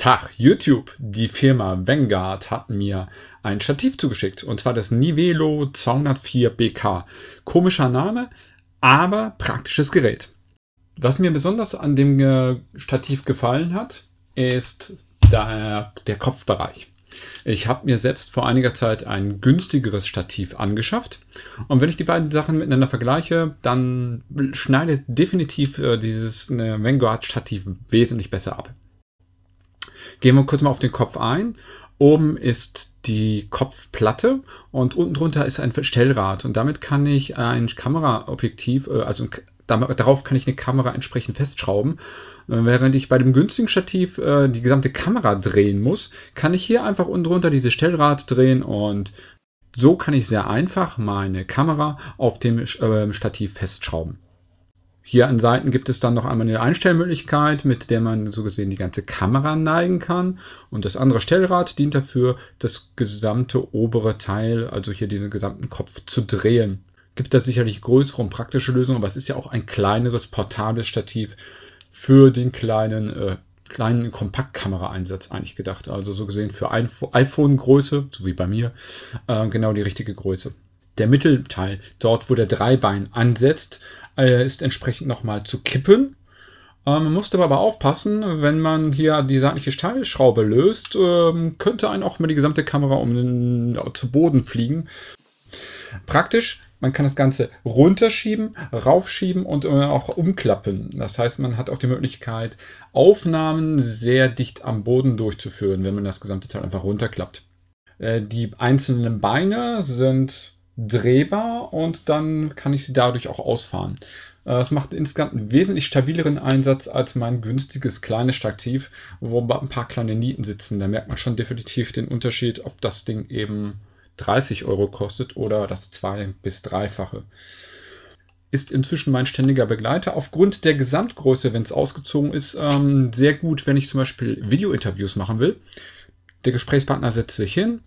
Tag, YouTube, die Firma Vanguard hat mir ein Stativ zugeschickt und zwar das Nivelo 204 BK. Komischer Name, aber praktisches Gerät. Was mir besonders an dem äh, Stativ gefallen hat, ist der, der Kopfbereich. Ich habe mir selbst vor einiger Zeit ein günstigeres Stativ angeschafft. Und wenn ich die beiden Sachen miteinander vergleiche, dann schneidet definitiv äh, dieses äh, Vanguard-Stativ wesentlich besser ab. Gehen wir kurz mal auf den Kopf ein. Oben ist die Kopfplatte und unten drunter ist ein Stellrad. Und damit kann ich ein Kameraobjektiv, äh, also ein darauf kann ich eine Kamera entsprechend festschrauben. Äh, während ich bei dem günstigen Stativ äh, die gesamte Kamera drehen muss, kann ich hier einfach unten drunter dieses Stellrad drehen und so kann ich sehr einfach meine Kamera auf dem äh, Stativ festschrauben. Hier an Seiten gibt es dann noch einmal eine Einstellmöglichkeit, mit der man so gesehen die ganze Kamera neigen kann. Und das andere Stellrad dient dafür, das gesamte obere Teil, also hier diesen gesamten Kopf zu drehen. Gibt da sicherlich größere und praktische Lösungen, aber es ist ja auch ein kleineres portables Stativ für den kleinen, äh, kleinen Kompaktkameraeinsatz eigentlich gedacht. Also so gesehen für iPhone-Größe, so wie bei mir, äh, genau die richtige Größe. Der Mittelteil, dort wo der Dreibein ansetzt, äh, ist entsprechend nochmal zu kippen. Ähm, man musste aber aufpassen, wenn man hier die seitliche Steilschraube löst, ähm, könnte einen auch mal die gesamte Kamera um den, äh, zu Boden fliegen. Praktisch, man kann das Ganze runterschieben, raufschieben und äh, auch umklappen. Das heißt, man hat auch die Möglichkeit, Aufnahmen sehr dicht am Boden durchzuführen, wenn man das gesamte Teil einfach runterklappt. Äh, die einzelnen Beine sind drehbar und dann kann ich sie dadurch auch ausfahren. Äh, es macht insgesamt einen wesentlich stabileren Einsatz als mein günstiges kleines Stativ, wo ein paar kleine Nieten sitzen. Da merkt man schon definitiv den Unterschied, ob das Ding eben 30 Euro kostet oder das zwei- bis dreifache. Ist inzwischen mein ständiger Begleiter. Aufgrund der Gesamtgröße, wenn es ausgezogen ist, ähm, sehr gut, wenn ich zum Beispiel Videointerviews machen will. Der Gesprächspartner setzt sich hin,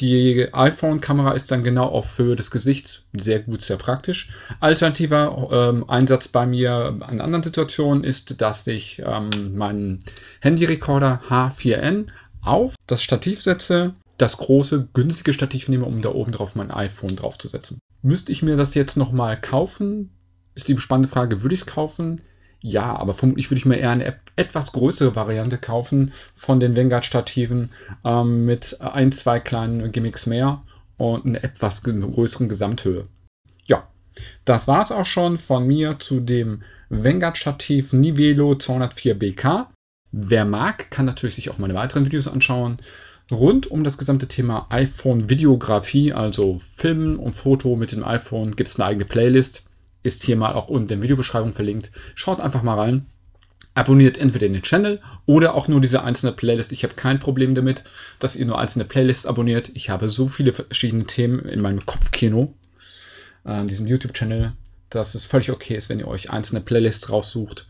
die iPhone-Kamera ist dann genau auf Höhe des Gesichts. Sehr gut, sehr praktisch. Alternativer ähm, Einsatz bei mir an anderen Situationen ist, dass ich ähm, meinen Handyrekorder H4n auf das Stativ setze, das große, günstige Stativ nehme, um da oben drauf mein iPhone draufzusetzen. Müsste ich mir das jetzt nochmal kaufen? Ist die spannende Frage, würde ich es kaufen? Ja, aber vermutlich würde ich mir eher eine etwas größere Variante kaufen von den Vanguard-Stativen ähm, mit ein, zwei kleinen Gimmicks mehr und einer etwas größeren Gesamthöhe. Ja, das war es auch schon von mir zu dem Vanguard-Stativ Nivelo 204BK. Wer mag, kann natürlich sich auch meine weiteren Videos anschauen. Rund um das gesamte Thema iPhone-Videografie, also Filmen und Foto mit dem iPhone, gibt es eine eigene Playlist ist hier mal auch unten in der Videobeschreibung verlinkt. Schaut einfach mal rein. Abonniert entweder den Channel oder auch nur diese einzelne Playlist. Ich habe kein Problem damit, dass ihr nur einzelne Playlists abonniert. Ich habe so viele verschiedene Themen in meinem Kopfkino, an äh, diesem YouTube-Channel, dass es völlig okay ist, wenn ihr euch einzelne Playlists raussucht.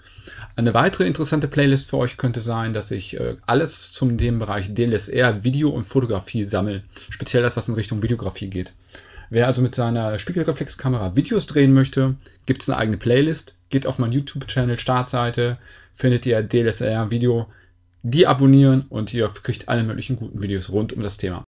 Eine weitere interessante Playlist für euch könnte sein, dass ich äh, alles zum Themenbereich DLSR, Video und Fotografie sammle. Speziell das, was in Richtung Videografie geht. Wer also mit seiner Spiegelreflexkamera Videos drehen möchte, gibt es eine eigene Playlist. Geht auf meinen YouTube-Channel, Startseite, findet ihr DLSR-Video, die abonnieren und ihr kriegt alle möglichen guten Videos rund um das Thema.